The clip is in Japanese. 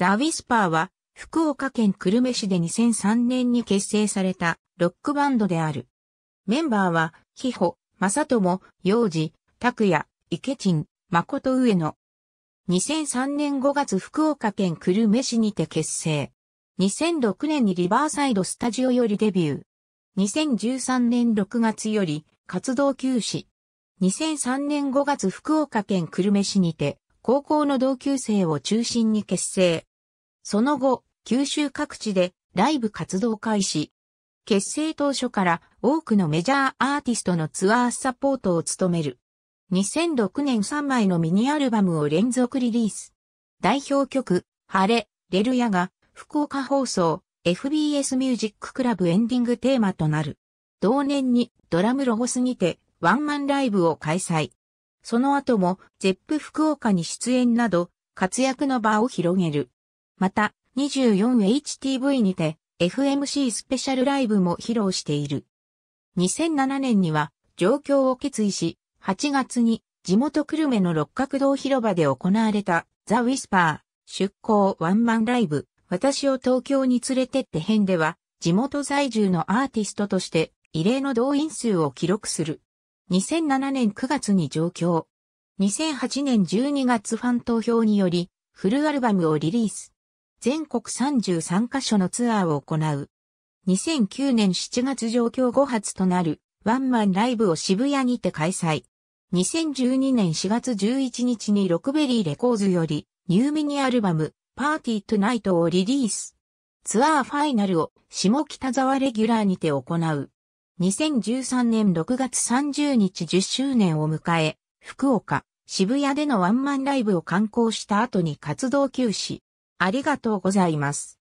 ザ・ウィスパーは、福岡県久留米市で2003年に結成されたロックバンドである。メンバーは、ウジ、タクヤ、イケチ拓也、池ト誠上ノ。2003年5月福岡県久留米市にて結成。2006年にリバーサイドスタジオよりデビュー。2013年6月より活動休止。2003年5月福岡県久留米市にて高校の同級生を中心に結成。その後、九州各地でライブ活動開始。結成当初から多くのメジャーアーティストのツアーサポートを務める。2006年3枚のミニアルバムを連続リリース。代表曲、晴れ、レルヤが福岡放送 FBS ミュージッククラブエンディングテーマとなる。同年にドラムロゴスにてワンマンライブを開催。その後もゼップ福岡に出演など活躍の場を広げる。また、24HTV にて FMC スペシャルライブも披露している。2007年には状況を決意し、8月に地元久留米の六角堂広場で行われたザ・ウィスパー出向ワンマンライブ私を東京に連れてって編では地元在住のアーティストとして異例の動員数を記録する。2007年9月に上京。2008年12月ファン投票によりフルアルバムをリリース。全国33カ所のツアーを行う。2009年7月上京後発となるワンマンライブを渋谷にて開催。2012年4月11日にロクベリーレコーズよりニューミニアルバムパーティートゥナイトをリリース。ツアーファイナルを下北沢レギュラーにて行う。2013年6月30日10周年を迎え、福岡、渋谷でのワンマンライブを観光した後に活動休止。ありがとうございます。